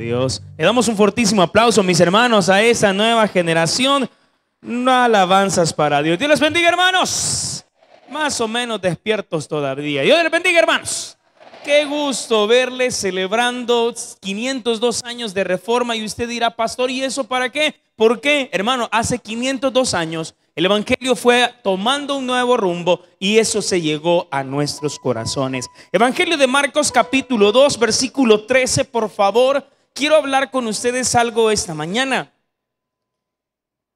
Dios. Le damos un fortísimo aplauso, mis hermanos, a esa nueva generación. no Alabanzas para Dios. Dios les bendiga, hermanos. Más o menos despiertos todavía. Dios les bendiga, hermanos. Qué gusto verles celebrando 502 años de reforma y usted dirá, pastor, ¿y eso para qué? porque Hermano, hace 502 años el Evangelio fue tomando un nuevo rumbo y eso se llegó a nuestros corazones. Evangelio de Marcos capítulo 2, versículo 13, por favor quiero hablar con ustedes algo esta mañana.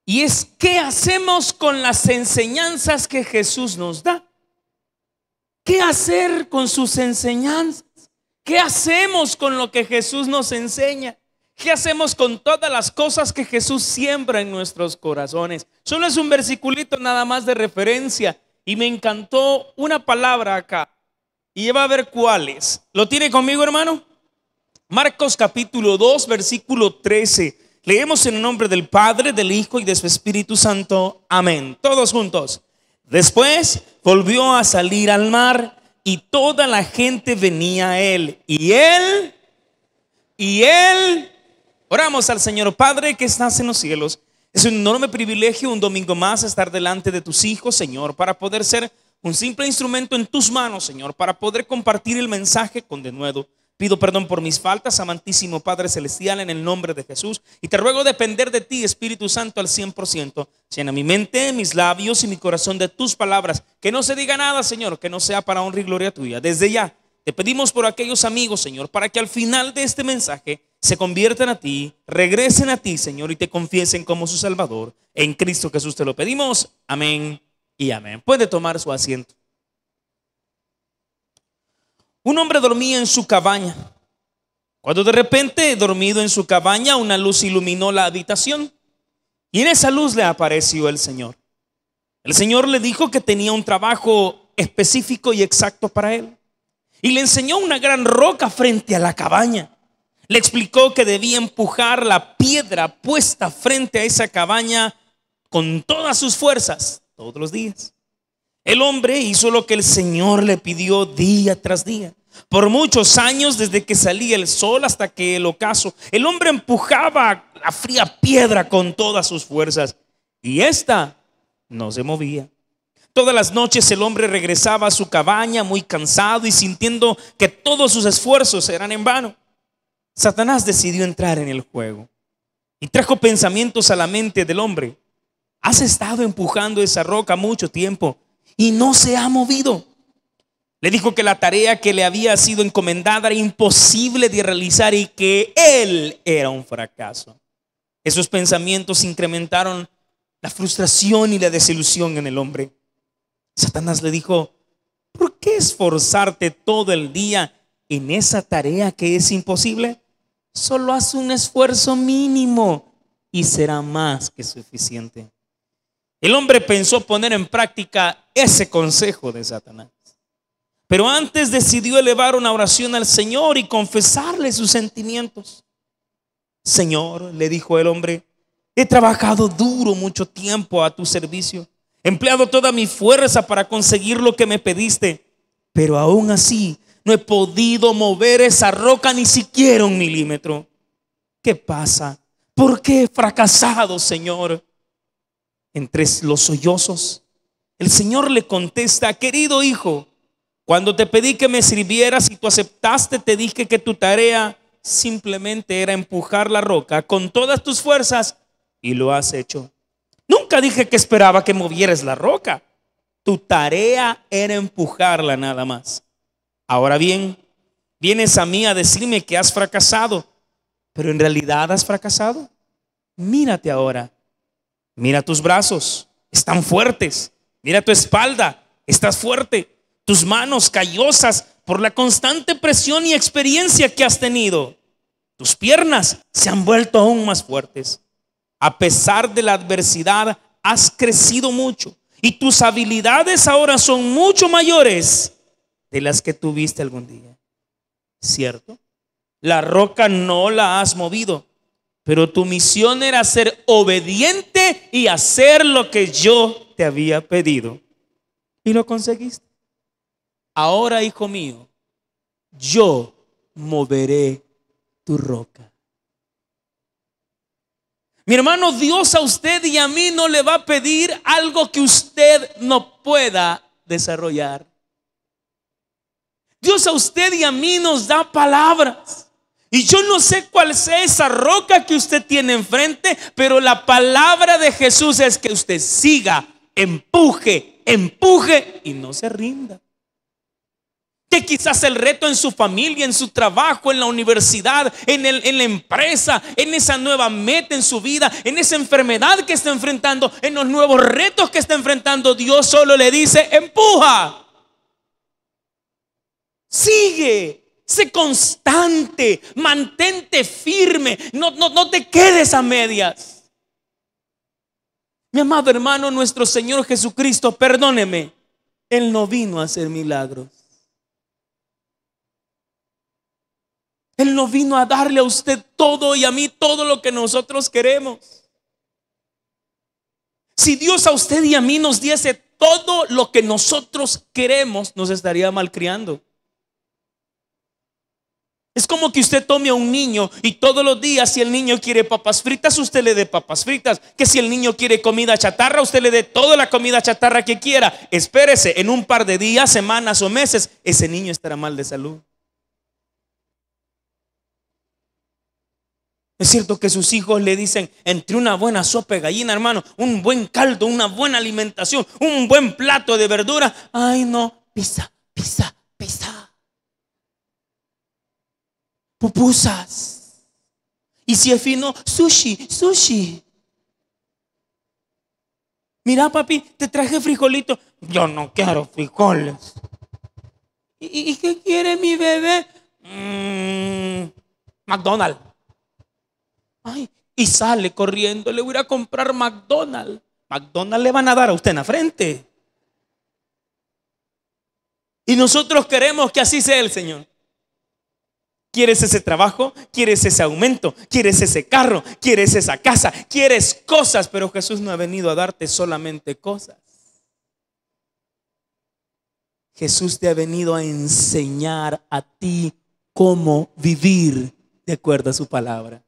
Y es, ¿qué hacemos con las enseñanzas que Jesús nos da? ¿Qué hacer con sus enseñanzas? ¿Qué hacemos con lo que Jesús nos enseña? ¿Qué hacemos con todas las cosas que Jesús siembra en nuestros corazones? Solo es un versiculito nada más de referencia y me encantó una palabra acá. Y va a ver cuáles. ¿Lo tiene conmigo, hermano? Marcos capítulo 2, versículo 13. Leemos en el nombre del Padre, del Hijo y de su Espíritu Santo. Amén. Todos juntos. Después volvió a salir al mar y toda la gente venía a él. Y él, y él, oramos al Señor Padre que estás en los cielos. Es un enorme privilegio un domingo más estar delante de tus hijos, Señor, para poder ser un simple instrumento en tus manos, Señor, para poder compartir el mensaje con de nuevo. Pido perdón por mis faltas, amantísimo Padre Celestial, en el nombre de Jesús. Y te ruego depender de ti, Espíritu Santo, al 100%. Llena mi mente, mis labios y mi corazón de tus palabras. Que no se diga nada, Señor, que no sea para honra y gloria tuya. Desde ya, te pedimos por aquellos amigos, Señor, para que al final de este mensaje se conviertan a ti, regresen a ti, Señor, y te confiesen como su Salvador. En Cristo Jesús te lo pedimos. Amén y amén. Puede tomar su asiento. Un hombre dormía en su cabaña. Cuando de repente, dormido en su cabaña, una luz iluminó la habitación. Y en esa luz le apareció el Señor. El Señor le dijo que tenía un trabajo específico y exacto para él. Y le enseñó una gran roca frente a la cabaña. Le explicó que debía empujar la piedra puesta frente a esa cabaña con todas sus fuerzas todos los días. El hombre hizo lo que el Señor le pidió día tras día. Por muchos años, desde que salía el sol hasta que el ocaso, el hombre empujaba la fría piedra con todas sus fuerzas y ésta no se movía. Todas las noches el hombre regresaba a su cabaña muy cansado y sintiendo que todos sus esfuerzos eran en vano. Satanás decidió entrar en el juego y trajo pensamientos a la mente del hombre. Has estado empujando esa roca mucho tiempo y no se ha movido. Le dijo que la tarea que le había sido encomendada era imposible de realizar y que él era un fracaso. Esos pensamientos incrementaron la frustración y la desilusión en el hombre. Satanás le dijo, ¿por qué esforzarte todo el día en esa tarea que es imposible? Solo haz un esfuerzo mínimo y será más que suficiente. El hombre pensó poner en práctica ese consejo de Satanás. Pero antes decidió elevar una oración al Señor y confesarle sus sentimientos. Señor, le dijo el hombre, he trabajado duro mucho tiempo a tu servicio, he empleado toda mi fuerza para conseguir lo que me pediste, pero aún así no he podido mover esa roca ni siquiera un milímetro. ¿Qué pasa? ¿Por qué he fracasado, Señor? Entre los sollozos el Señor le contesta, querido hijo, cuando te pedí que me sirvieras y tú aceptaste, te dije que tu tarea simplemente era empujar la roca con todas tus fuerzas y lo has hecho. Nunca dije que esperaba que movieras la roca. Tu tarea era empujarla nada más. Ahora bien, vienes a mí a decirme que has fracasado, pero en realidad has fracasado. Mírate ahora. Mira tus brazos. Están fuertes. Mira tu espalda, estás fuerte. Tus manos callosas por la constante presión y experiencia que has tenido. Tus piernas se han vuelto aún más fuertes. A pesar de la adversidad, has crecido mucho y tus habilidades ahora son mucho mayores de las que tuviste algún día. ¿Cierto? La roca no la has movido, pero tu misión era ser obediente y hacer lo que yo te había pedido y lo conseguiste. Ahora, hijo mío, yo moveré tu roca. Mi hermano, Dios a usted y a mí no le va a pedir algo que usted no pueda desarrollar. Dios a usted y a mí nos da palabras. Y yo no sé cuál sea esa roca que usted tiene enfrente, pero la palabra de Jesús es que usted siga empuje, empuje y no se rinda. Que quizás el reto en su familia, en su trabajo, en la universidad, en, en la empresa, en esa nueva meta en su vida, en esa enfermedad que está enfrentando, en los nuevos retos que está enfrentando, Dios solo le dice, empuja, sigue, sé constante, mantente firme, no, no, no te quedes a medias. Mi amado hermano, nuestro Señor Jesucristo, perdóneme, Él no vino a hacer milagros. Él no vino a darle a usted todo y a mí todo lo que nosotros queremos. Si Dios a usted y a mí nos diese todo lo que nosotros queremos, nos estaría malcriando. Es como que usted tome a un niño y todos los días si el niño quiere papas fritas, usted le dé papas fritas. Que si el niño quiere comida chatarra, usted le dé toda la comida chatarra que quiera. Espérese, en un par de días, semanas o meses, ese niño estará mal de salud. Es cierto que sus hijos le dicen, entre una buena sopa de gallina, hermano, un buen caldo, una buena alimentación, un buen plato de verdura. Ay, no, pisa, pisa, pisa pupusas. Y si es fino, sushi, sushi. Mira, papi, te traje frijolito Yo no quiero frijoles. ¿Y, qué quiere mi bebé? McDonald mm, McDonald's. Ay, y sale corriendo. Le voy a comprar McDonald's. McDonald's le van a dar a usted en la frente. Y nosotros queremos que así sea el Señor. ¿Quieres ese trabajo? ¿Quieres ese aumento? ¿Quieres ese carro? ¿Quieres esa casa? ¿Quieres cosas? Pero Jesús no ha venido a darte solamente cosas. Jesús te ha venido a enseñar a ti cómo vivir de acuerdo a su palabra.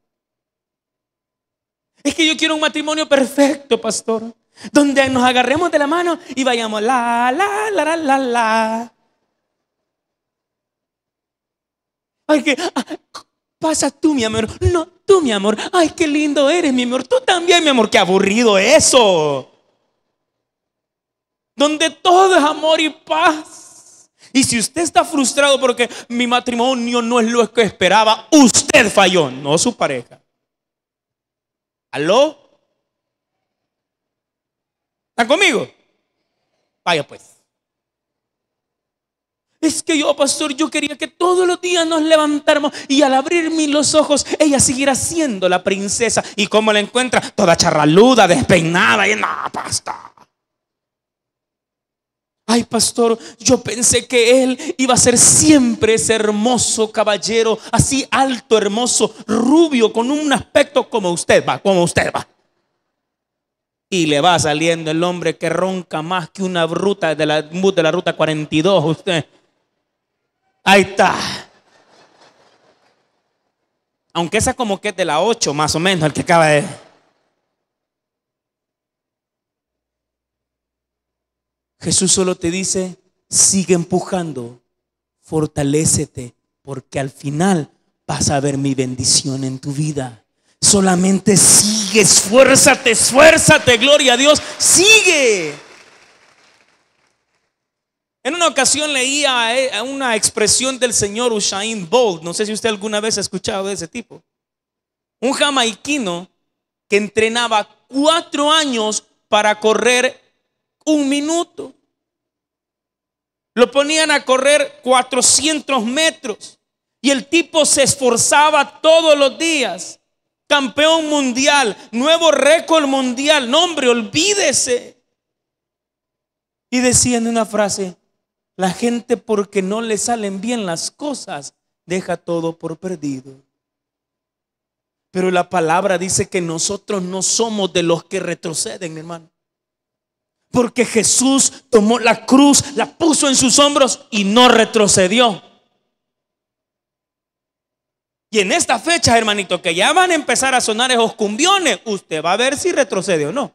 Es que yo quiero un matrimonio perfecto, pastor, donde nos agarremos de la mano y vayamos la, la, la, la, la, la. Ay, que ah, pasa tú, mi amor. No, tú, mi amor. Ay, qué lindo eres, mi amor. Tú también, mi amor. Qué aburrido eso. Donde todo es amor y paz. Y si usted está frustrado porque mi matrimonio no es lo que esperaba, usted falló, no su pareja. ¿Aló? ¿Está conmigo? Vaya pues. Es que yo, pastor, yo quería que todos los días nos levantáramos y al abrirme los ojos, ella siguiera siendo la princesa. ¿Y cómo la encuentra? Toda charraluda, despeinada y nada, pasta. Ay, pastor, yo pensé que él iba a ser siempre ese hermoso caballero, así alto, hermoso, rubio, con un aspecto como usted va, como usted va. Y le va saliendo el hombre que ronca más que una bruta de la, de la ruta 42, usted. Ahí está. Aunque esa como que es de la 8 más o menos, el que acaba de... Jesús solo te dice, sigue empujando, fortalecete, porque al final vas a ver mi bendición en tu vida. Solamente sigue, esfuérzate, esfuérzate, gloria a Dios, sigue. En una ocasión leía eh, una expresión del señor Usain Bolt, no sé si usted alguna vez ha escuchado de ese tipo. Un jamaiquino que entrenaba cuatro años para correr un minuto. Lo ponían a correr 400 metros y el tipo se esforzaba todos los días. Campeón mundial, nuevo récord mundial, nombre, olvídese. Y decía en una frase, la gente porque no le salen bien las cosas, deja todo por perdido. Pero la palabra dice que nosotros no somos de los que retroceden, hermano. Porque Jesús tomó la cruz, la puso en sus hombros y no retrocedió. Y en esta fecha, hermanito, que ya van a empezar a sonar esos cumbiones, usted va a ver si retrocede o no.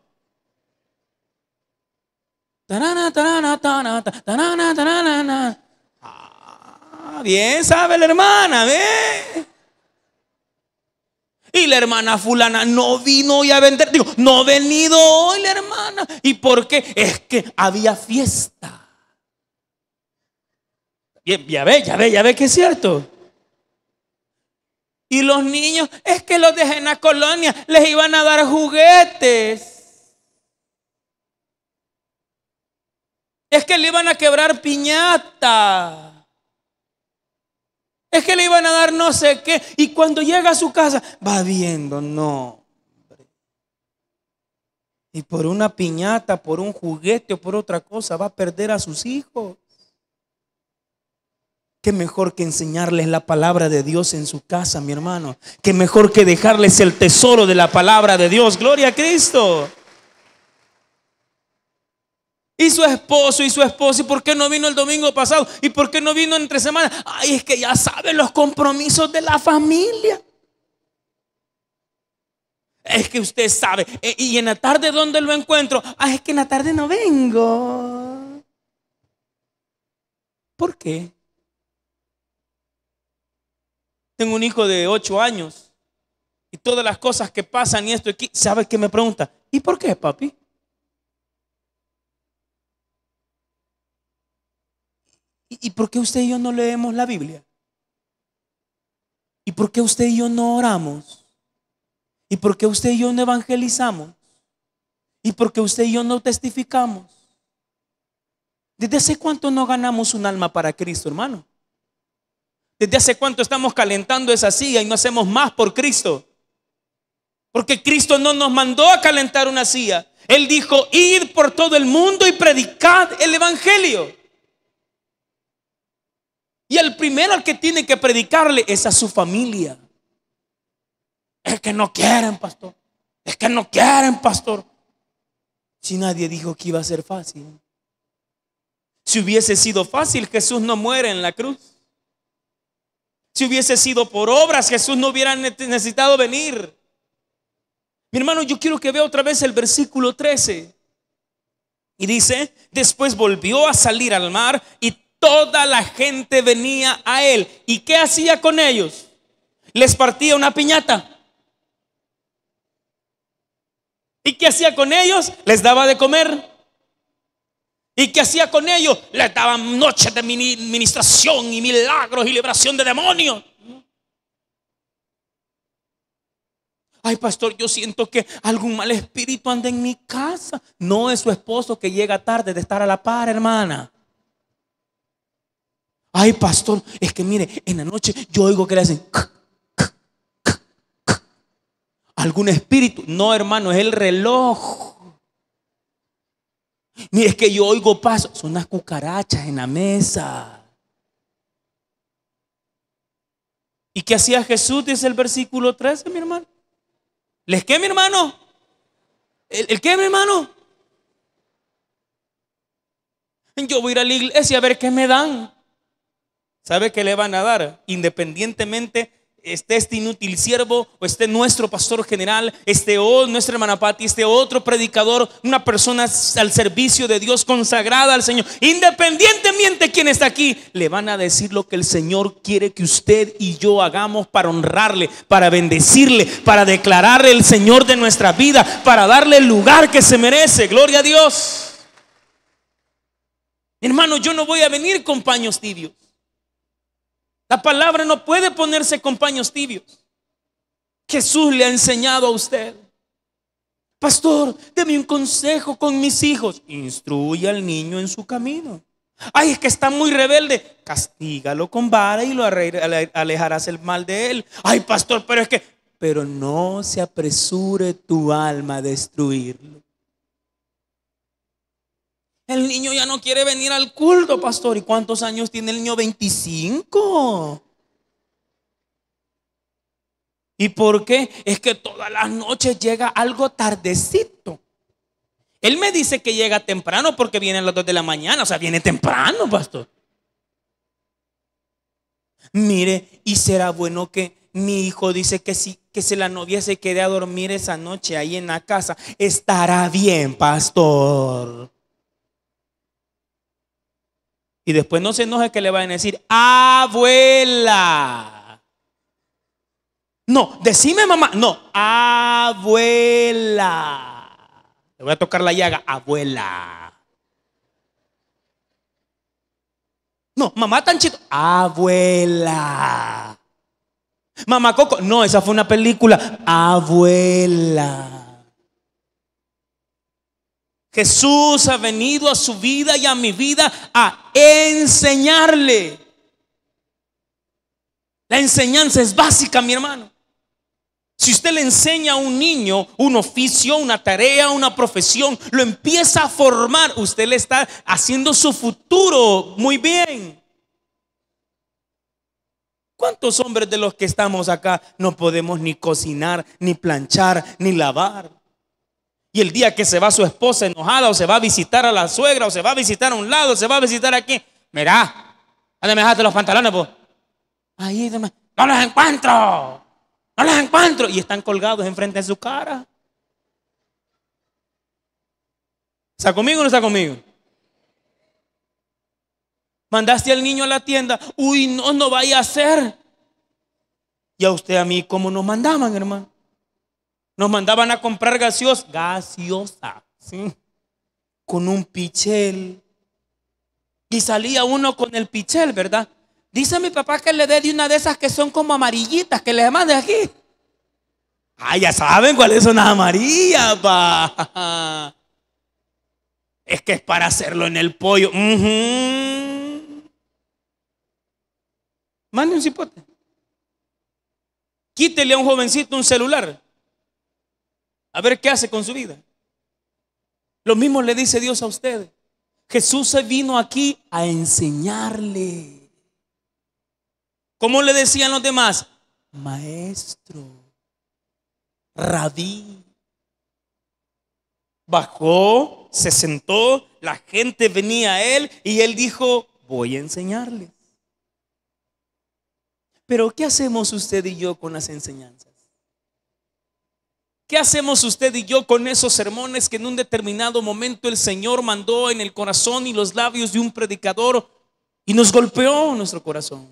Ah, bien sabe la hermana, ¿ve? Y la hermana fulana no vino hoy a vender. Digo, no ha venido hoy la hermana. ¿Y por qué? Es que había fiesta. Ya ve, ya ve, ya ve que es cierto. Y los niños, es que los de en la colonia, les iban a dar juguetes. Es que le iban a quebrar piñata. Es que le iban a dar no sé qué. Y cuando llega a su casa, va viendo, no. Y por una piñata, por un juguete o por otra cosa, va a perder a sus hijos. Qué mejor que enseñarles la palabra de Dios en su casa, mi hermano. Qué mejor que dejarles el tesoro de la palabra de Dios. Gloria a Cristo. Y su esposo, y su esposo, ¿y por qué no vino el domingo pasado? ¿Y por qué no vino entre semanas? Ay, es que ya saben los compromisos de la familia. Es que usted sabe. E, ¿Y en la tarde dónde lo encuentro? Ay, ah, es que en la tarde no vengo. ¿Por qué? Tengo un hijo de 8 años y todas las cosas que pasan y esto aquí, ¿sabe qué me pregunta? ¿Y por qué, papi? ¿Y por qué usted y yo no leemos la Biblia? ¿Y por qué usted y yo no oramos? ¿Y por qué usted y yo no evangelizamos? ¿Y por qué usted y yo no testificamos? ¿Desde hace cuánto no ganamos un alma para Cristo, hermano? ¿Desde hace cuánto estamos calentando esa silla y no hacemos más por Cristo? Porque Cristo no nos mandó a calentar una silla. Él dijo, id por todo el mundo y predicad el Evangelio. Y el primero al que tiene que predicarle es a su familia. Es que no quieren, pastor. Es que no quieren, pastor. Si nadie dijo que iba a ser fácil. Si hubiese sido fácil, Jesús no muere en la cruz. Si hubiese sido por obras, Jesús no hubiera necesitado venir. Mi hermano, yo quiero que vea otra vez el versículo 13. Y dice, después volvió a salir al mar y toda la gente venía a él. ¿Y qué hacía con ellos? Les partía una piñata. ¿Y qué hacía con ellos? Les daba de comer. ¿Y qué hacía con ellos? Les daba noches de ministración y milagros y liberación de demonios. Ay, pastor, yo siento que algún mal espíritu anda en mi casa. No es su esposo que llega tarde de estar a la par, hermana. Ay, pastor, es que mire, en la noche yo oigo que le hacen. Algún espíritu. No, hermano, es el reloj. Mire, es que yo oigo pasos. Son unas cucarachas en la mesa. ¿Y qué hacía Jesús? Dice el versículo 13, mi hermano. ¿Les qué, mi hermano? ¿El, el qué, mi hermano? Yo voy a ir a la iglesia a ver qué me dan. ¿Sabe qué le van a dar? Independientemente esté este inútil siervo o esté nuestro pastor general, Este nuestro nuestra hermana Pati, este otro predicador, una persona al servicio de Dios consagrada al Señor, independientemente quién está aquí, le van a decir lo que el Señor quiere que usted y yo hagamos para honrarle, para bendecirle, para declararle el Señor de nuestra vida, para darle el lugar que se merece. Gloria a Dios. Hermano, yo no voy a venir con paños tibios. La palabra no puede ponerse con paños tibios. Jesús le ha enseñado a usted. Pastor, deme un consejo con mis hijos. Instruye al niño en su camino. Ay, es que está muy rebelde. Castígalo con vara y lo alejarás el mal de él. Ay, pastor, pero es que... Pero no se apresure tu alma a destruirlo. El niño ya no quiere venir al culto, pastor. ¿Y cuántos años tiene el niño? 25. ¿Y por qué? Es que todas las noches llega algo tardecito. Él me dice que llega temprano porque viene a las 2 de la mañana, o sea, viene temprano, pastor. Mire, y será bueno que mi hijo dice que si, que se la novia se quede a dormir esa noche ahí en la casa, estará bien, pastor. Y después no se enoje que le van a decir, abuela. No, decime mamá. No, abuela. Le voy a tocar la llaga, abuela. No, mamá tan chido abuela. Mamá Coco, no, esa fue una película, abuela. Jesús ha venido a su vida y a mi vida a enseñarle. La enseñanza es básica, mi hermano. Si usted le enseña a un niño un oficio, una tarea, una profesión, lo empieza a formar, usted le está haciendo su futuro muy bien. ¿Cuántos hombres de los que estamos acá no podemos ni cocinar, ni planchar, ni lavar? Y el día que se va su esposa enojada o se va a visitar a la suegra o se va a visitar a un lado, o se va a visitar aquí. Mirá, ¿dónde me dejaste los pantalones? Pues? Ahí, no los encuentro. No los encuentro. Y están colgados enfrente de su cara. ¿Está conmigo o no está conmigo? Mandaste al niño a la tienda. Uy, no, no vaya a ser. Y a usted, a mí, ¿cómo nos mandaban, hermano? Nos mandaban a comprar gaseosa, gaseosa, ¿sí? Con un pichel. Y salía uno con el pichel, ¿verdad? Dice mi papá que le dé de una de esas que son como amarillitas, que le mande aquí. Ah, ya saben cuáles son las amarillas, pa. Es que es para hacerlo en el pollo. Mande un cipote. Quítele a un jovencito un celular a ver qué hace con su vida. Lo mismo le dice Dios a usted. Jesús se vino aquí a enseñarle. ¿Cómo le decían los demás? Maestro, Radí. Bajó, se sentó, la gente venía a él y él dijo, voy a enseñarles. Pero ¿qué hacemos usted y yo con las enseñanzas? ¿Qué hacemos usted y yo con esos sermones que en un determinado momento el Señor mandó en el corazón y los labios de un predicador y nos golpeó nuestro corazón?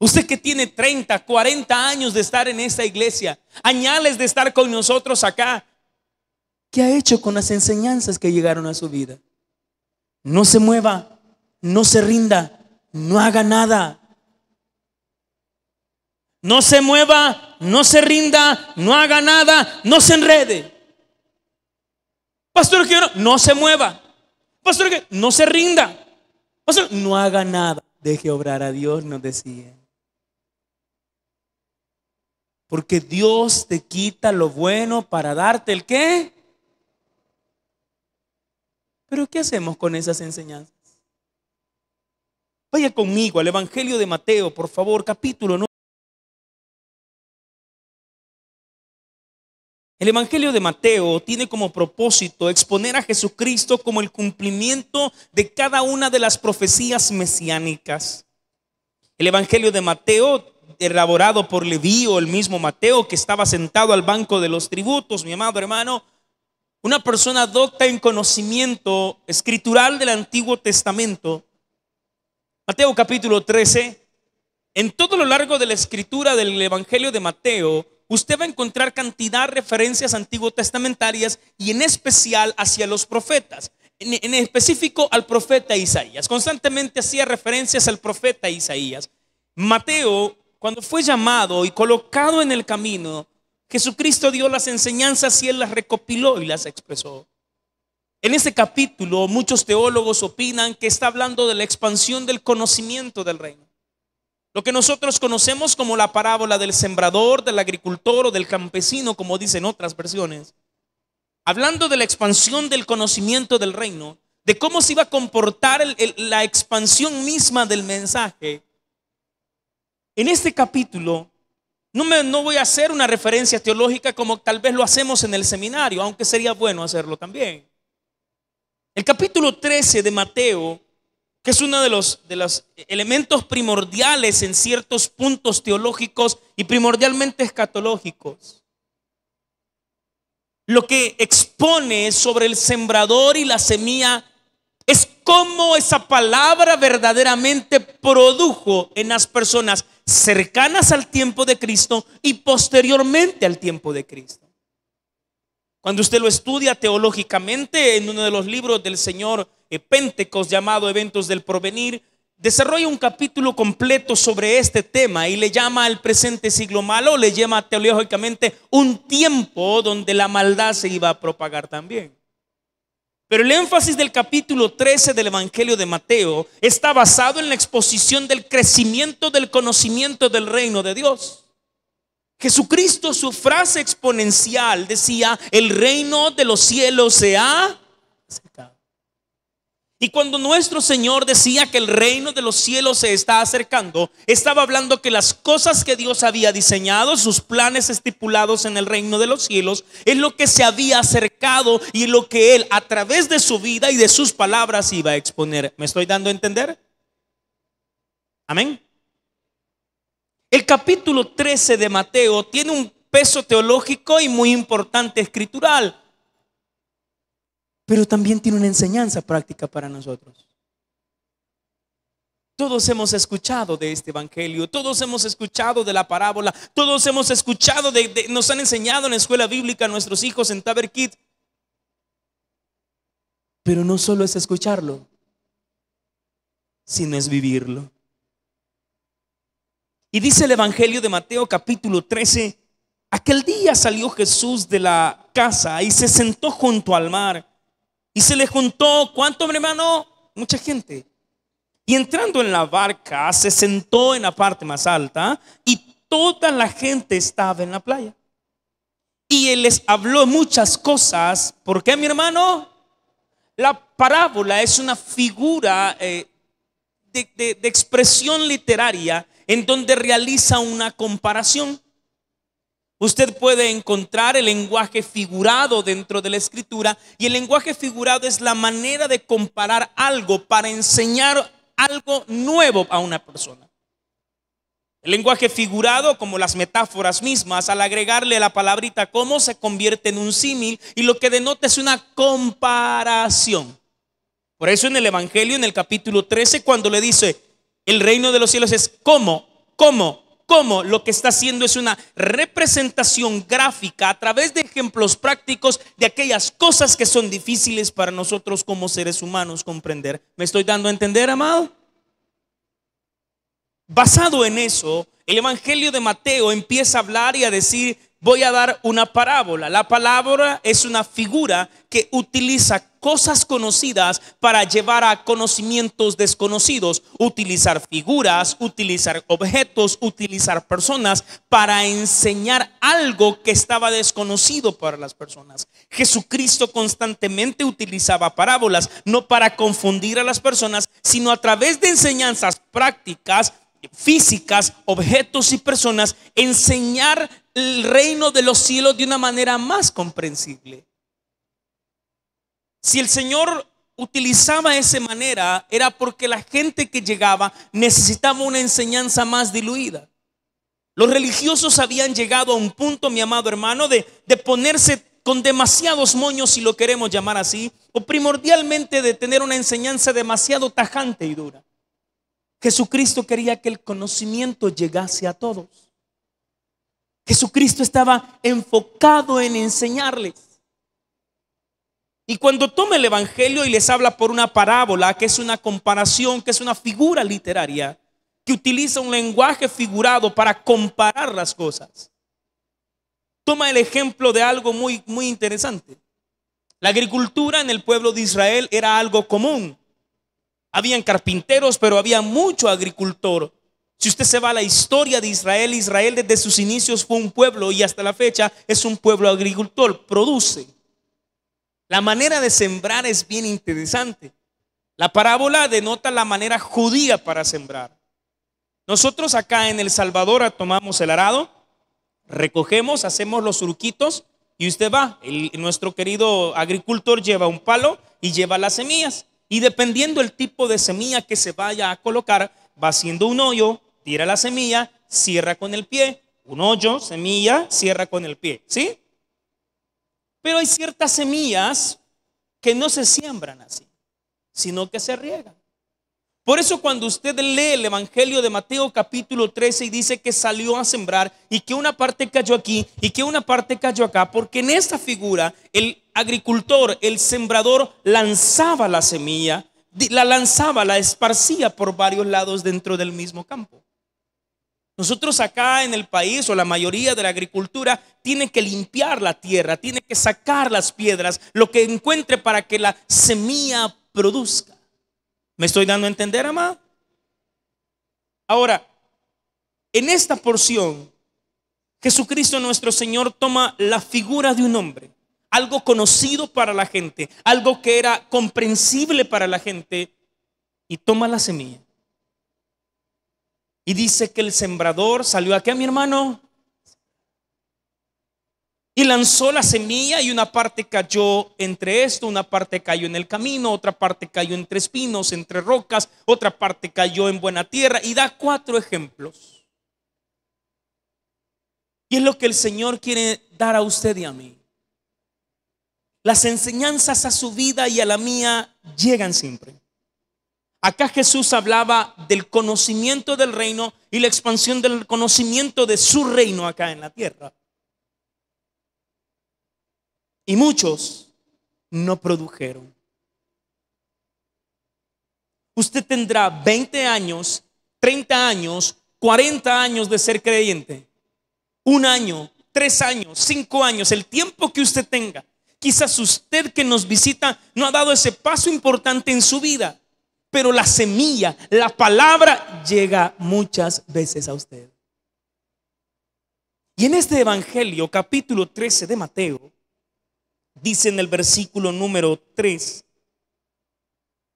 Usted que tiene 30, 40 años de estar en esta iglesia, añales de estar con nosotros acá, ¿qué ha hecho con las enseñanzas que llegaron a su vida? No se mueva, no se rinda, no haga nada. No se mueva, no se rinda, no haga nada, no se enrede. Pastor, que no, se mueva. Pastor, que no se rinda. Pastor, no haga nada. Deje obrar a Dios, nos decía. Porque Dios te quita lo bueno para darte el qué. Pero ¿qué hacemos con esas enseñanzas? Vaya conmigo al Evangelio de Mateo, por favor, capítulo 9. El Evangelio de Mateo tiene como propósito exponer a Jesucristo como el cumplimiento de cada una de las profecías mesiánicas. El Evangelio de Mateo, elaborado por Levío, el mismo Mateo, que estaba sentado al banco de los tributos, mi amado hermano, una persona docta en conocimiento escritural del Antiguo Testamento. Mateo capítulo 13. En todo lo largo de la escritura del Evangelio de Mateo, usted va a encontrar cantidad de referencias antiguo testamentarias y en especial hacia los profetas. En, específico al profeta Isaías. Constantemente hacía referencias al profeta Isaías. Mateo, cuando fue llamado y colocado en el camino, Jesucristo dio las enseñanzas y él las recopiló y las expresó. En este capítulo muchos teólogos opinan que está hablando de la expansión del conocimiento del reino. Lo que nosotros conocemos como la parábola del sembrador, del agricultor o del campesino, como dicen otras versiones. Hablando de la expansión del conocimiento del reino, de cómo se iba a comportar la expansión misma del mensaje. En este capítulo, no, me, no voy a hacer una referencia teológica como tal vez lo hacemos en el seminario, aunque sería bueno hacerlo también. El capítulo 13 de Mateo que es uno de los, de los elementos primordiales en ciertos puntos teológicos y primordialmente escatológicos. Lo que expone sobre el sembrador y la semilla es cómo esa palabra verdaderamente produjo en las personas cercanas al tiempo de Cristo y posteriormente al tiempo de Cristo. Cuando usted lo estudia teológicamente en uno de los libros del Señor eh, Pentecost llamado Eventos del Provenir, desarrolla un capítulo completo sobre este tema y le llama al presente siglo malo, le llama teológicamente un tiempo donde la maldad se iba a propagar también. Pero el énfasis del capítulo 13 del Evangelio de Mateo está basado en la exposición del crecimiento del conocimiento del reino de Dios. Jesucristo, su frase exponencial decía, el reino de los cielos se ha acercado. Y cuando nuestro Señor decía que el reino de los cielos se está acercando, estaba hablando que las cosas que Dios había diseñado, sus planes estipulados en el reino de los cielos, es lo que se había acercado y lo que Él a través de su vida y de sus palabras iba a exponer. ¿Me estoy dando a entender? Amén. El capítulo 13 de Mateo tiene un peso teológico y muy importante escritural, pero también tiene una enseñanza práctica para nosotros. Todos hemos escuchado de este evangelio, todos hemos escuchado de la parábola, todos hemos escuchado de, nos han enseñado en la escuela bíblica a nuestros hijos en Taber Kid. Pero no solo es escucharlo, sino es vivirlo. Y dice el Evangelio de Mateo capítulo 13, aquel día salió Jesús de la casa y se sentó junto al mar y se le juntó, ¿cuánto hermano? Mucha gente. Y entrando en la barca, se sentó en la parte más alta y toda la gente estaba en la playa. Y él les habló muchas cosas. ¿Por qué, mi hermano? La parábola es una figura eh, de expresión literaria en donde realiza una comparación. Usted puede encontrar el lenguaje figurado dentro de la escritura y el lenguaje figurado es la manera de comparar algo para enseñar algo nuevo a una persona. El lenguaje figurado, como las metáforas mismas, al agregarle la palabrita cómo se convierte en un símil y lo que denota es una comparación. Por eso en el Evangelio, en el capítulo 13, cuando le dice, el reino de los cielos es cómo, cómo, cómo lo que está haciendo es una representación gráfica a través de ejemplos prácticos de aquellas cosas que son difíciles para nosotros como seres humanos comprender. ¿Me estoy dando a entender, amado? Basado en eso, el Evangelio de Mateo empieza a hablar y a decir voy a dar una parábola. La palabra es una figura que utiliza cosas conocidas para llevar a conocimientos desconocidos, utilizar figuras, utilizar objetos, utilizar personas para enseñar algo que estaba desconocido para las personas. Jesucristo constantemente utilizaba parábolas, no para confundir a las personas, sino a través de enseñanzas prácticas físicas, objetos y personas, enseñar el reino de los cielos de una manera más comprensible. Si el Señor utilizaba esa manera, era porque la gente que llegaba necesitaba una enseñanza más diluida. Los religiosos habían llegado a un punto, mi amado hermano, de, ponerse con demasiados moños, si lo queremos llamar así, o primordialmente de tener una enseñanza demasiado tajante y dura. Jesucristo quería que el conocimiento llegase a todos. Jesucristo estaba enfocado en enseñarles. Y cuando toma el Evangelio y les habla por una parábola, que es una comparación, que es una figura literaria, que utiliza un lenguaje figurado para comparar las cosas, toma el ejemplo de algo muy, muy interesante. La agricultura en el pueblo de Israel era algo común. Habían carpinteros, pero había mucho agricultor. Si usted se va a la historia de Israel, Israel desde sus inicios fue un pueblo y hasta la fecha es un pueblo agricultor, produce. La manera de sembrar es bien interesante. La parábola denota la manera judía para sembrar. Nosotros acá en El Salvador tomamos el arado, recogemos, hacemos los surquitos y usted va. nuestro querido agricultor lleva un palo y lleva las semillas. Y dependiendo el tipo de semilla que se vaya a colocar, va haciendo un hoyo, tira la semilla, cierra con el pie, un hoyo, semilla, cierra con el pie, ¿sí? Pero hay ciertas semillas que no se siembran así, sino que se riegan. Por eso cuando usted lee el Evangelio de Mateo capítulo 13 y dice que salió a sembrar y que una parte cayó aquí y que una parte cayó acá, porque en esta figura el agricultor, el sembrador lanzaba la semilla, la lanzaba, la esparcía por varios lados dentro del mismo campo. Nosotros acá en el país o la mayoría de la agricultura tiene que limpiar la tierra, tiene que sacar las piedras, lo que encuentre para que la semilla produzca. ¿Me estoy dando a entender, amado? Ahora, en esta porción, Jesucristo nuestro Señor toma la figura de un hombre, algo conocido para la gente, algo que era comprensible para la gente, y toma la semilla. Y dice que el sembrador salió aquí a mi hermano y lanzó la semilla y una parte cayó entre esto, una parte cayó en el camino, otra parte cayó entre espinos, entre rocas, otra parte cayó en buena tierra y da cuatro ejemplos. Y es lo que el Señor quiere dar a usted y a mí. Las enseñanzas a su vida y a la mía llegan siempre. Acá Jesús hablaba del conocimiento del reino y la expansión del conocimiento de su reino acá en la tierra. Y muchos no produjeron. Usted tendrá 20 años, 30 años, 40 años de ser creyente. Un año, tres años, cinco años, el tiempo que usted tenga. Quizás usted que nos visita no ha dado ese paso importante en su vida pero la semilla, la palabra llega muchas veces a usted. Y en este Evangelio, capítulo 13 de Mateo, dice en el versículo número 3,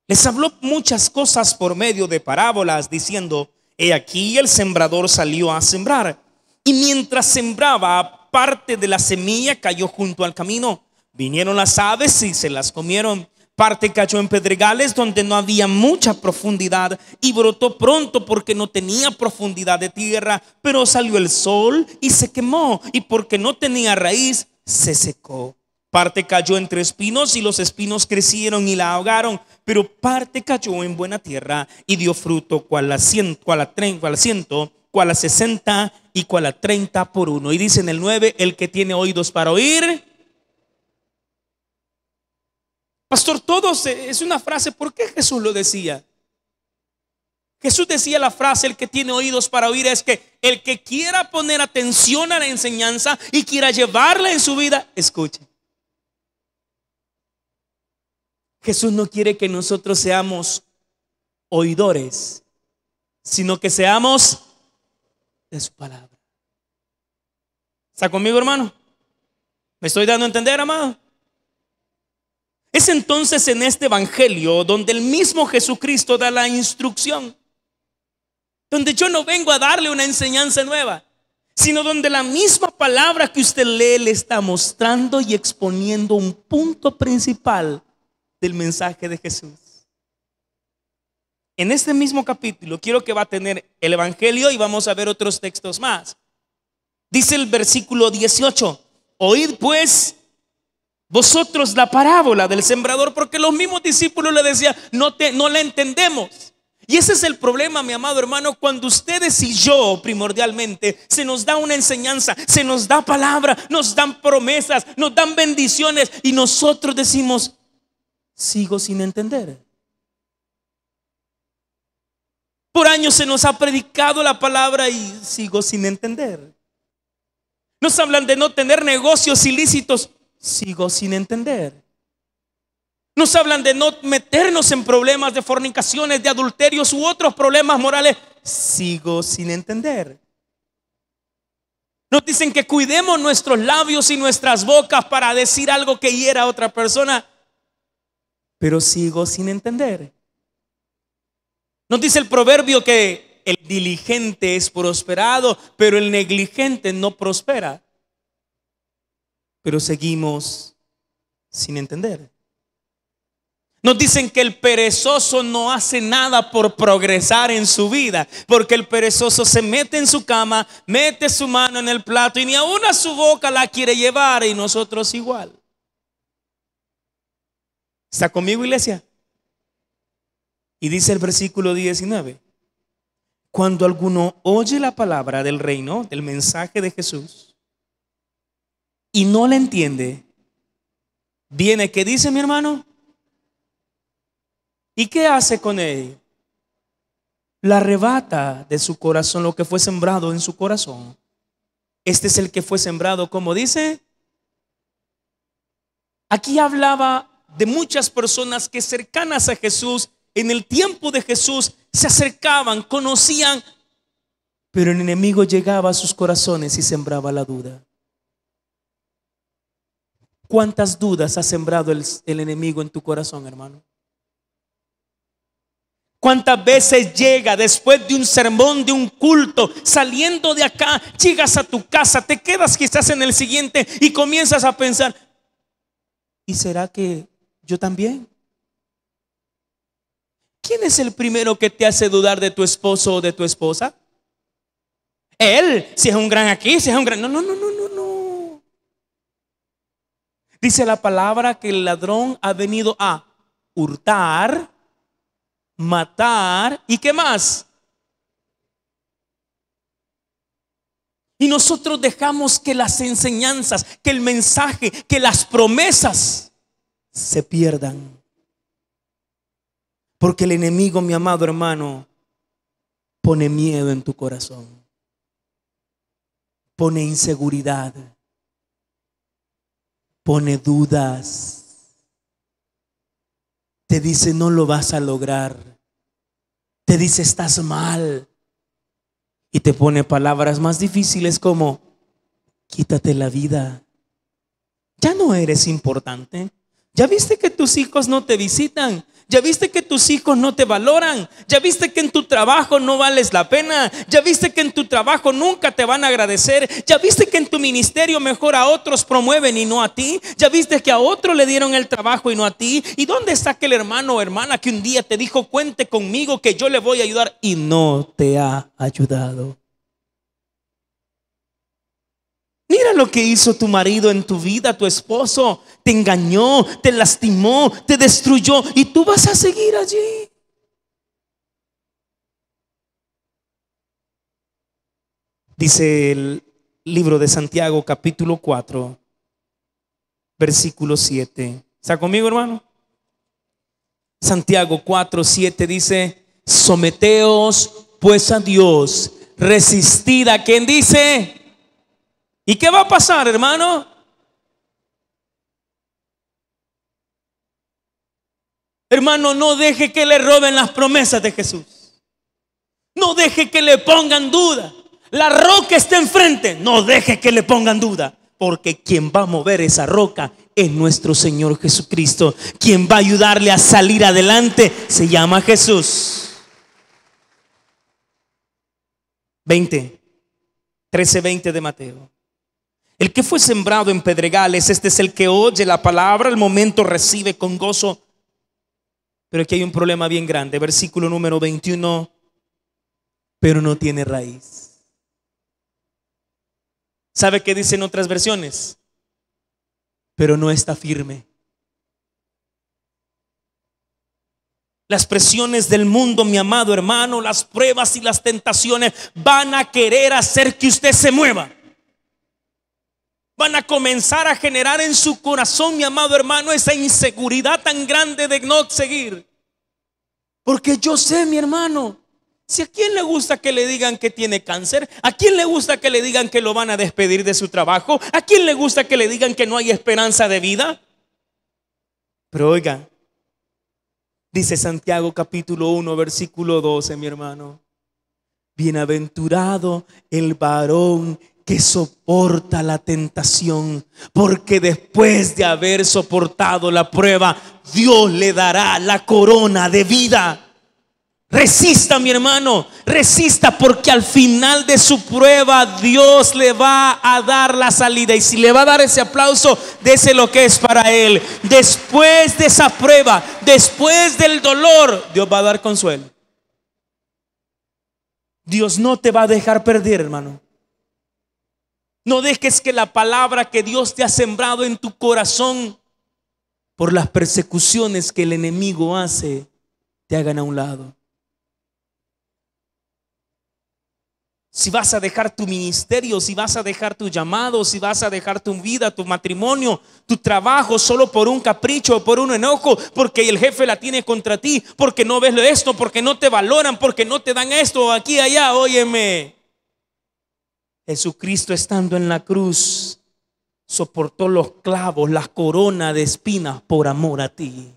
les habló muchas cosas por medio de parábolas, diciendo, he aquí el sembrador salió a sembrar, y mientras sembraba, parte de la semilla cayó junto al camino, vinieron las aves y se las comieron. Parte cayó en pedregales donde no había mucha profundidad y brotó pronto porque no tenía profundidad de tierra, pero salió el sol y se quemó y porque no tenía raíz se secó. Parte cayó entre espinos y los espinos crecieron y la ahogaron, pero parte cayó en buena tierra y dio fruto cual a ciento, cual a, treinta, cual ciento, cual a sesenta y cual a treinta por uno. Y dice en el nueve el que tiene oídos para oír, Pastor, todo eh, es una frase, ¿por qué Jesús lo decía? Jesús decía la frase, el que tiene oídos para oír es que el que quiera poner atención a la enseñanza y quiera llevarla en su vida, escuche. Jesús no quiere que nosotros seamos oidores, sino que seamos de su palabra. ¿Está conmigo, hermano? ¿Me estoy dando a entender, amado? Es entonces en este Evangelio donde el mismo Jesucristo da la instrucción, donde yo no vengo a darle una enseñanza nueva, sino donde la misma palabra que usted lee le está mostrando y exponiendo un punto principal del mensaje de Jesús. En este mismo capítulo quiero que va a tener el Evangelio y vamos a ver otros textos más. Dice el versículo 18, oíd pues vosotros la parábola del sembrador, porque los mismos discípulos le decían, no, te, no la entendemos. Y ese es el problema, mi amado hermano, cuando ustedes y yo primordialmente se nos da una enseñanza, se nos da palabra, nos dan promesas, nos dan bendiciones y nosotros decimos, sigo sin entender. Por años se nos ha predicado la palabra y sigo sin entender. Nos hablan de no tener negocios ilícitos sigo sin entender. Nos hablan de no meternos en problemas de fornicaciones, de adulterios u otros problemas morales. Sigo sin entender. Nos dicen que cuidemos nuestros labios y nuestras bocas para decir algo que hiera a otra persona. Pero sigo sin entender. Nos dice el proverbio que el diligente es prosperado, pero el negligente no prospera pero seguimos sin entender. Nos dicen que el perezoso no hace nada por progresar en su vida, porque el perezoso se mete en su cama, mete su mano en el plato y ni aún a su boca la quiere llevar y nosotros igual. ¿Está conmigo, iglesia? Y dice el versículo 19, cuando alguno oye la palabra del reino, del mensaje de Jesús, y no la entiende, viene, ¿qué dice mi hermano? ¿Y qué hace con él? La arrebata de su corazón lo que fue sembrado en su corazón. Este es el que fue sembrado, como dice. Aquí hablaba de muchas personas que cercanas a Jesús, en el tiempo de Jesús, se acercaban, conocían, pero el enemigo llegaba a sus corazones y sembraba la duda. ¿Cuántas dudas ha sembrado el, enemigo en tu corazón, hermano? ¿Cuántas veces llega después de un sermón, de un culto, saliendo de acá, llegas a tu casa, te quedas quizás en el siguiente y comienzas a pensar, ¿y será que yo también? ¿Quién es el primero que te hace dudar de tu esposo o de tu esposa? Él, si es un gran aquí, si es un gran... No, no, no, no. Dice la palabra que el ladrón ha venido a hurtar, matar y qué más. Y nosotros dejamos que las enseñanzas, que el mensaje, que las promesas se pierdan. Porque el enemigo, mi amado hermano, pone miedo en tu corazón, pone inseguridad pone dudas, te dice no lo vas a lograr, te dice estás mal y te pone palabras más difíciles como quítate la vida, ya no eres importante, ya viste que tus hijos no te visitan, ya viste que tus hijos no te valoran. Ya viste que en tu trabajo no vales la pena. Ya viste que en tu trabajo nunca te van a agradecer. Ya viste que en tu ministerio mejor a otros promueven y no a ti. Ya viste que a otro le dieron el trabajo y no a ti. ¿Y dónde está aquel hermano o hermana que un día te dijo cuente conmigo que yo le voy a ayudar y no te ha ayudado? Mira lo que hizo tu marido en tu vida, tu esposo. Te engañó, te lastimó, te destruyó y tú vas a seguir allí. Dice el libro de Santiago capítulo 4, versículo 7. ¿Está conmigo, hermano? Santiago 4, 7 dice, someteos pues a Dios, resistid a quien dice, ¿Y qué va a pasar, hermano? Hermano, no deje que le roben las promesas de Jesús. No deje que le pongan duda. La roca está enfrente. No deje que le pongan duda. Porque quien va a mover esa roca es nuestro Señor Jesucristo. Quien va a ayudarle a salir adelante se llama Jesús. 20. 13, 20 de Mateo. El que fue sembrado en pedregales, este es el que oye la palabra, el momento recibe con gozo. Pero aquí hay un problema bien grande, versículo número 21, pero no tiene raíz. ¿Sabe qué dicen otras versiones? Pero no está firme. Las presiones del mundo, mi amado hermano, las pruebas y las tentaciones van a querer hacer que usted se mueva van a comenzar a generar en su corazón, mi amado hermano, esa inseguridad tan grande de no seguir. Porque yo sé, mi hermano, si a quién le gusta que le digan que tiene cáncer, a quién le gusta que le digan que lo van a despedir de su trabajo, a quién le gusta que le digan que no hay esperanza de vida. Pero oiga, dice Santiago capítulo 1, versículo 12, mi hermano, bienaventurado el varón que soporta la tentación, porque después de haber soportado la prueba, Dios le dará la corona de vida. Resista, mi hermano, resista porque al final de su prueba Dios le va a dar la salida. Y si le va a dar ese aplauso, dése lo que es para él. Después de esa prueba, después del dolor, Dios va a dar consuelo. Dios no te va a dejar perder, hermano. No dejes que la palabra que Dios te ha sembrado en tu corazón por las persecuciones que el enemigo hace te hagan a un lado. Si vas a dejar tu ministerio, si vas a dejar tu llamado, si vas a dejar tu vida, tu matrimonio, tu trabajo solo por un capricho o por un enojo, porque el jefe la tiene contra ti, porque no ves esto, porque no te valoran, porque no te dan esto, aquí, allá, óyeme. Jesucristo estando en la cruz soportó los clavos, la corona de espinas por amor a ti.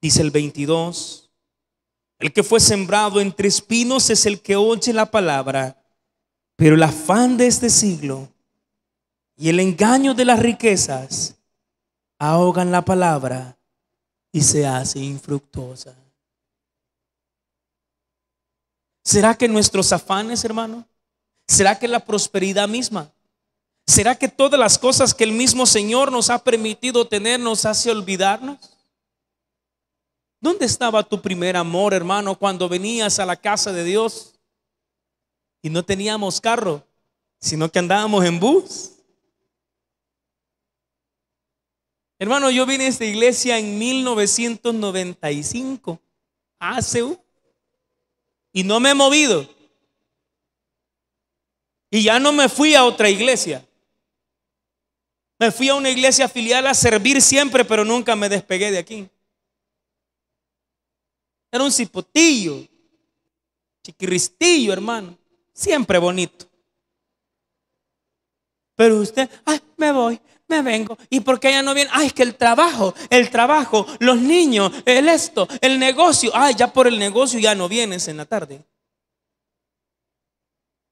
Dice el 22, el que fue sembrado entre espinos es el que oye la palabra, pero el afán de este siglo y el engaño de las riquezas ahogan la palabra y se hace infructuosa. ¿Será que nuestros afanes, hermano? ¿Será que la prosperidad misma? ¿Será que todas las cosas que el mismo Señor nos ha permitido tener nos hace olvidarnos? ¿Dónde estaba tu primer amor, hermano, cuando venías a la casa de Dios y no teníamos carro, sino que andábamos en bus? Hermano, yo vine a esta iglesia en 1995, hace y no me he movido. Y ya no me fui a otra iglesia. Me fui a una iglesia filial a servir siempre, pero nunca me despegué de aquí. Era un cipotillo, chiquiristillo, hermano. Siempre bonito. Pero usted, ay, me voy, me vengo. ¿Y por qué ya no viene? Ay, ah, es que el trabajo, el trabajo, los niños, el esto, el negocio. Ay, ah, ya por el negocio ya no vienes en la tarde.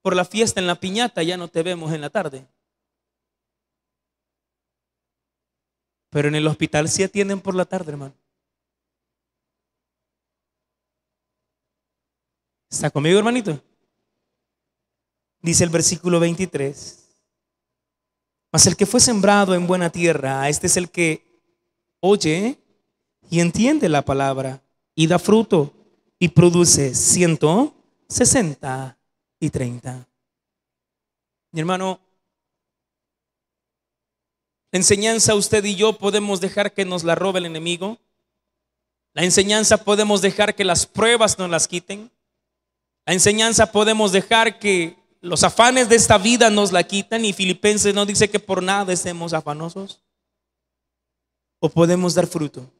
Por la fiesta en la piñata ya no te vemos en la tarde. Pero en el hospital sí atienden por la tarde, hermano. ¿Está conmigo, hermanito? Dice el versículo 23. Mas el que fue sembrado en buena tierra, este es el que oye y entiende la palabra y da fruto y produce ciento sesenta y treinta. Mi hermano, la enseñanza usted y yo podemos dejar que nos la robe el enemigo. La enseñanza podemos dejar que las pruebas nos las quiten. La enseñanza podemos dejar que los afanes de esta vida nos la quitan y Filipenses no dice que por nada estemos afanosos o podemos dar fruto.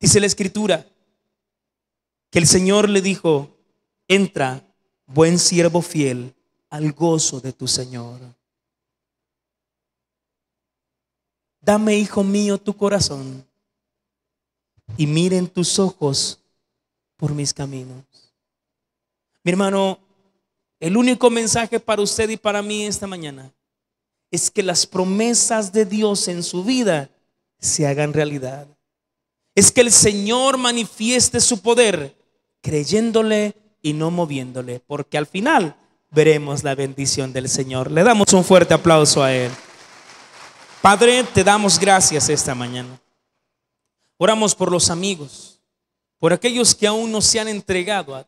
Dice la escritura que el Señor le dijo, entra, buen siervo fiel, al gozo de tu Señor. Dame, hijo mío, tu corazón y miren tus ojos por mis caminos. Mi hermano, el único mensaje para usted y para mí esta mañana es que las promesas de Dios en su vida se hagan realidad. Es que el Señor manifieste su poder creyéndole y no moviéndole, porque al final veremos la bendición del Señor. Le damos un fuerte aplauso a Él. Padre, te damos gracias esta mañana. Oramos por los amigos, por aquellos que aún no se han entregado a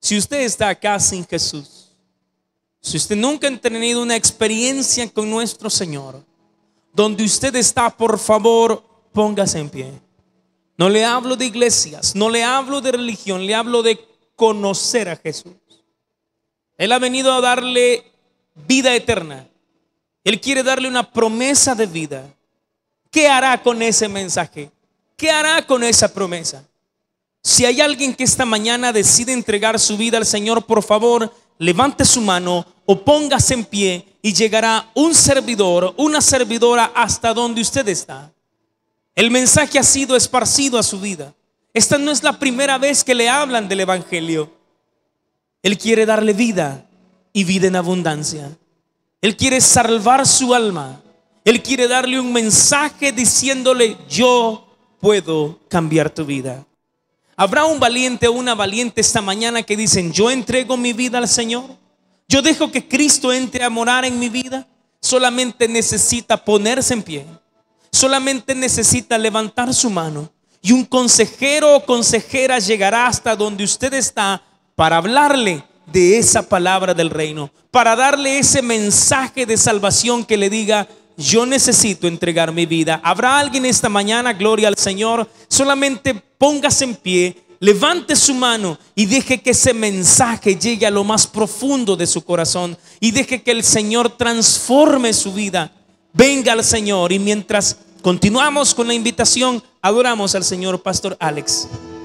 si usted está acá sin Jesús, si usted nunca ha tenido una experiencia con nuestro Señor, donde usted está, por favor, póngase en pie. No le hablo de iglesias, no le hablo de religión, le hablo de conocer a Jesús. Él ha venido a darle vida eterna. Él quiere darle una promesa de vida. ¿Qué hará con ese mensaje? ¿Qué hará con esa promesa? Si hay alguien que esta mañana decide entregar su vida al Señor, por favor, levante su mano o póngase en pie y llegará un servidor, una servidora hasta donde usted está. El mensaje ha sido esparcido a su vida. Esta no es la primera vez que le hablan del Evangelio. Él quiere darle vida y vida en abundancia. Él quiere salvar su alma. Él quiere darle un mensaje diciéndole, yo puedo cambiar tu vida. Habrá un valiente o una valiente esta mañana que dicen, yo entrego mi vida al Señor. Yo dejo que Cristo entre a morar en mi vida. Solamente necesita ponerse en pie. Solamente necesita levantar su mano. Y un consejero o consejera llegará hasta donde usted está para hablarle de esa palabra del reino. Para darle ese mensaje de salvación que le diga, yo necesito entregar mi vida. ¿Habrá alguien esta mañana, gloria al Señor? Solamente póngase en pie, levante su mano y deje que ese mensaje llegue a lo más profundo de su corazón y deje que el Señor transforme su vida. Venga al Señor y mientras continuamos con la invitación, adoramos al Señor Pastor Alex.